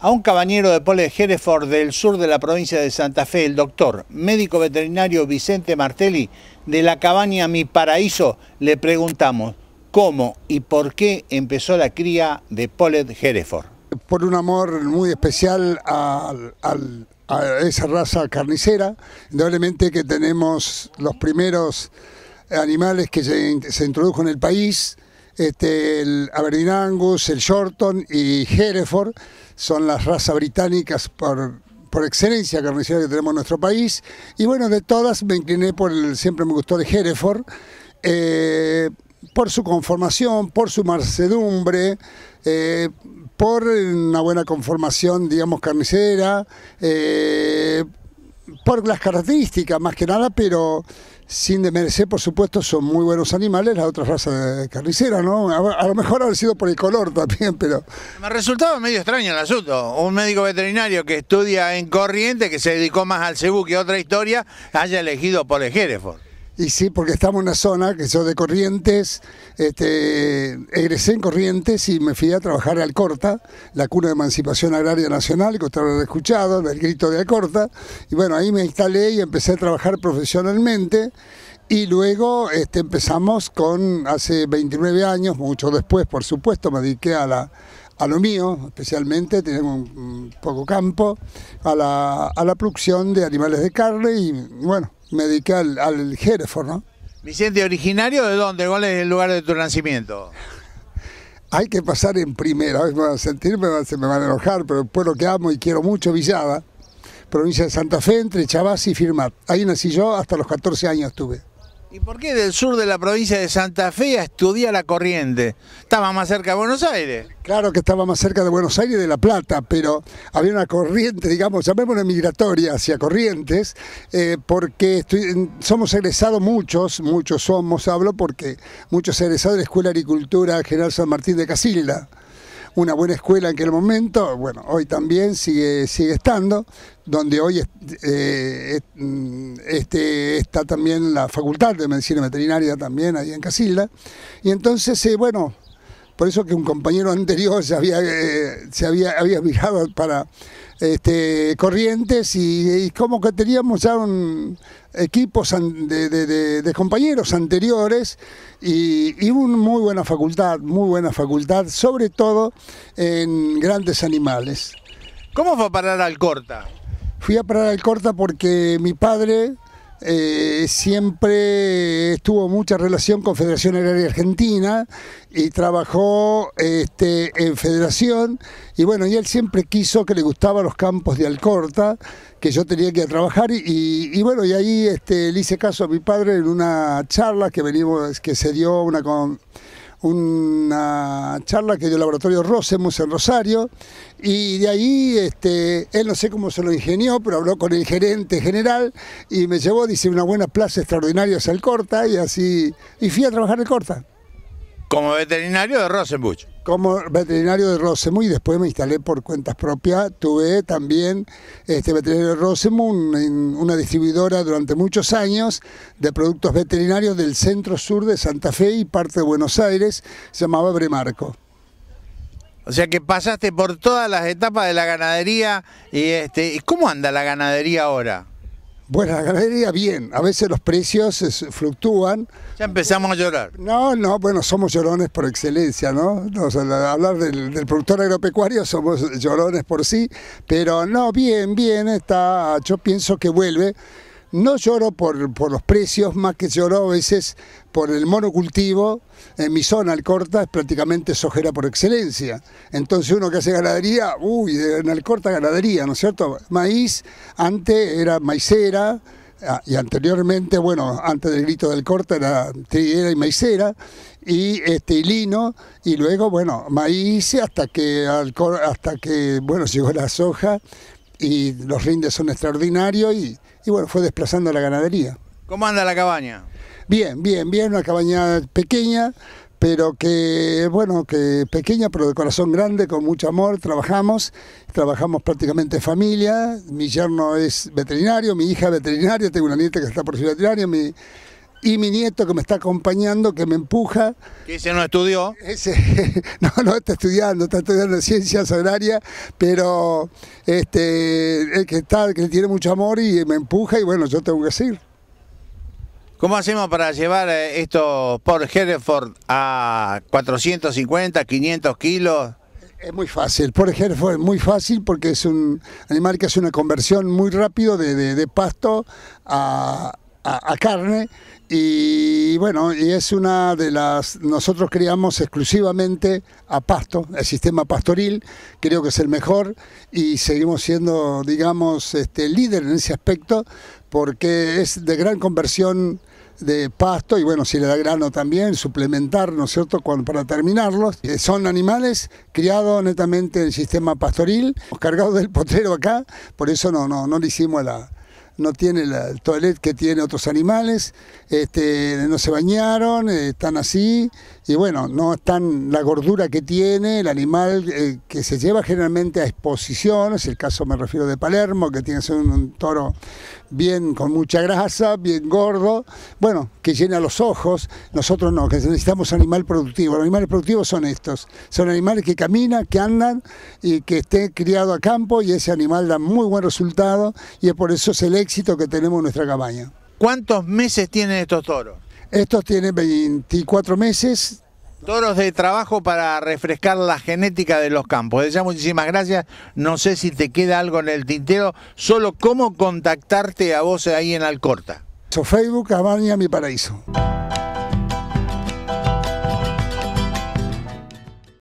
a un cabañero de Pole de del sur de la provincia de Santa Fe, el doctor, médico veterinario Vicente Martelli, de la cabaña Mi Paraíso, le preguntamos cómo y por qué empezó la cría de Polet Hereford. Por un amor muy especial a, esa raza carnicera, indudablemente que tenemos los primeros animales que se introdujo en el país, este, el Aberdeen Angus, el Shorton y Hereford son las razas británicas por, por excelencia carnicera que tenemos en nuestro país. Y bueno, de todas me incliné por el, siempre me gustó de Hereford, eh, por su conformación, por su marcedumbre, eh, por una buena conformación, digamos, carnicera, eh, por las características más que nada, pero sin demerecer, por supuesto, son muy buenos animales la otra raza de carniceras, ¿no? A, lo mejor han sido por el color también, pero... Me resultado medio extraño el asunto. Un médico veterinario que estudia en corriente, que se dedicó más al cebú que a otra historia, haya elegido por el Hereford. Y sí, porque estamos en una zona que yo de Corrientes, este, egresé en Corrientes y me fui a trabajar en Alcorta, la cuna de emancipación agraria nacional, que ustedes habrán escuchado, del grito de Alcorta. Y bueno, ahí me instalé y empecé a trabajar profesionalmente. Y luego este, empezamos con, hace 29 años, mucho después, por supuesto, me dediqué a la, a lo mío, especialmente, tenemos poco campo, a la, a la producción de animales de carne y bueno, me dediqué al, al ¿no? Vicente, ¿originario de dónde? ¿Cuál es el lugar de tu nacimiento? Hay que pasar en primera, a veces me van a sentir, me van, se me van a enojar, pero el pueblo que amo y quiero mucho, Villada, provincia de Santa Fe, entre Chabás y Firmat. Ahí nací yo, hasta los 14 años estuve. ¿Y por qué del sur de la provincia de Santa Fe a estudiar la corriente? Estaba más cerca de Buenos Aires. Claro que estaba más cerca de Buenos Aires de La Plata, pero había una corriente, digamos, llamémosla migratoria hacia Corrientes, eh, porque somos egresados muchos, muchos somos, hablo porque muchos egresados de la Escuela de Agricultura General San Martín de Casilda una buena escuela en aquel momento, bueno, hoy también sigue, sigue estando, donde hoy eh, mm, este, está también la Facultad de Medicina Veterinaria también ahí en Casilda. Y entonces, eh, bueno, por eso que un compañero anterior se había, eh, se había, había mirado para este, Corrientes y, como que teníamos ya un equipos de, compañeros anteriores y, y una muy buena facultad, muy buena facultad, sobre todo en grandes animales. ¿Cómo fue a parar al Corta? Fui a parar al Corta porque mi padre eh, siempre estuvo mucha relación con Federación Agraria Argentina y trabajó este, en Federación y bueno, y él siempre quiso que le gustaban los campos de Alcorta, que yo tenía que ir a trabajar y, bueno, y ahí este, le hice caso a mi padre en una charla que venimos, que se dio una con una charla que dio el laboratorio Rosemus en Rosario y de ahí este, él no sé cómo se lo ingenió, pero habló con el gerente general y me llevó, dice, una buena plaza extraordinaria hacia Corta y así, y fui a trabajar el Corta. Como veterinario de Rosenbuch como veterinario de Rosemu y después me instalé por cuentas propias. Tuve también este veterinario de en una distribuidora durante muchos años de productos veterinarios del centro sur de Santa Fe y parte de Buenos Aires, se llamaba Bremarco. O sea que pasaste por todas las etapas de la ganadería y este, ¿cómo anda la ganadería ahora? Bueno, la ganadería bien, a veces los precios fluctúan. Ya empezamos a llorar. No, no, bueno, somos llorones por excelencia, ¿no? hablar del, del, productor agropecuario somos llorones por sí, pero no, bien, bien, está, yo pienso que vuelve. No lloro por, los precios, más que lloro a veces por el monocultivo. En mi zona, Alcorta, es prácticamente sojera por excelencia. Entonces uno que hace ganadería, uy, en el Alcorta ganadería, ¿no es cierto? Maíz, antes era maicera, ah, y anteriormente, bueno, antes del grito del corte era triguera y maicera, y este lino, y luego, bueno, maíz hasta que, hasta que bueno, llegó la soja, y los rindes son extraordinarios, y y bueno, fue desplazando la ganadería. ¿Cómo anda la cabaña? Bien, bien, bien, una cabaña pequeña, pero que, bueno, que pequeña, pero de corazón grande, con mucho amor, trabajamos, trabajamos prácticamente familia, mi yerno es veterinario, mi hija veterinaria, tengo una nieta que está por ser veterinaria, mi, y mi nieto que me está acompañando, que me empuja. Que ese no estudió. Ese, no, no está estudiando, está estudiando ciencias agrarias, pero este, el que está, que tiene mucho amor y me empuja y bueno, yo tengo que seguir. ¿Cómo hacemos para llevar eh, esto por Hereford a 450, 500 kilos? Es muy fácil, por ejemplo, es muy fácil porque es un animal que hace una conversión muy rápido de pasto a, a, carne y bueno, y es una de las, nosotros criamos exclusivamente a pasto, el sistema pastoril, creo que es el mejor y seguimos siendo, digamos, este, líder en ese aspecto porque es de gran conversión de pasto y bueno, si le da grano también, suplementar, ¿no es cierto?, para terminarlos. Eh, son animales criados netamente en el sistema pastoril, cargados del potrero acá, por eso no, no, no le hicimos la, no tiene la, el toilet que tiene otros animales, este, no se bañaron, eh, están así, y bueno, no están la gordura que tiene el animal eh, que se lleva generalmente a exposiciones, el caso me refiero de Palermo, que tiene ser un, toro bien con mucha grasa, bien gordo, bueno, que llena los ojos, nosotros no, que necesitamos animal productivo, los animales productivos son estos, son animales que caminan, que andan y que estén criados a campo y ese animal da muy buen resultado y es por eso es el éxito que tenemos en nuestra cabaña. ¿Cuántos meses tienen estos toros? Estos tienen 24 meses. Toros de trabajo para refrescar la genética de los campos. Desde muchísimas gracias. No sé si te queda algo en el tintero, solo cómo contactarte a vos ahí en Alcorta. Facebook, Habana, mi paraíso.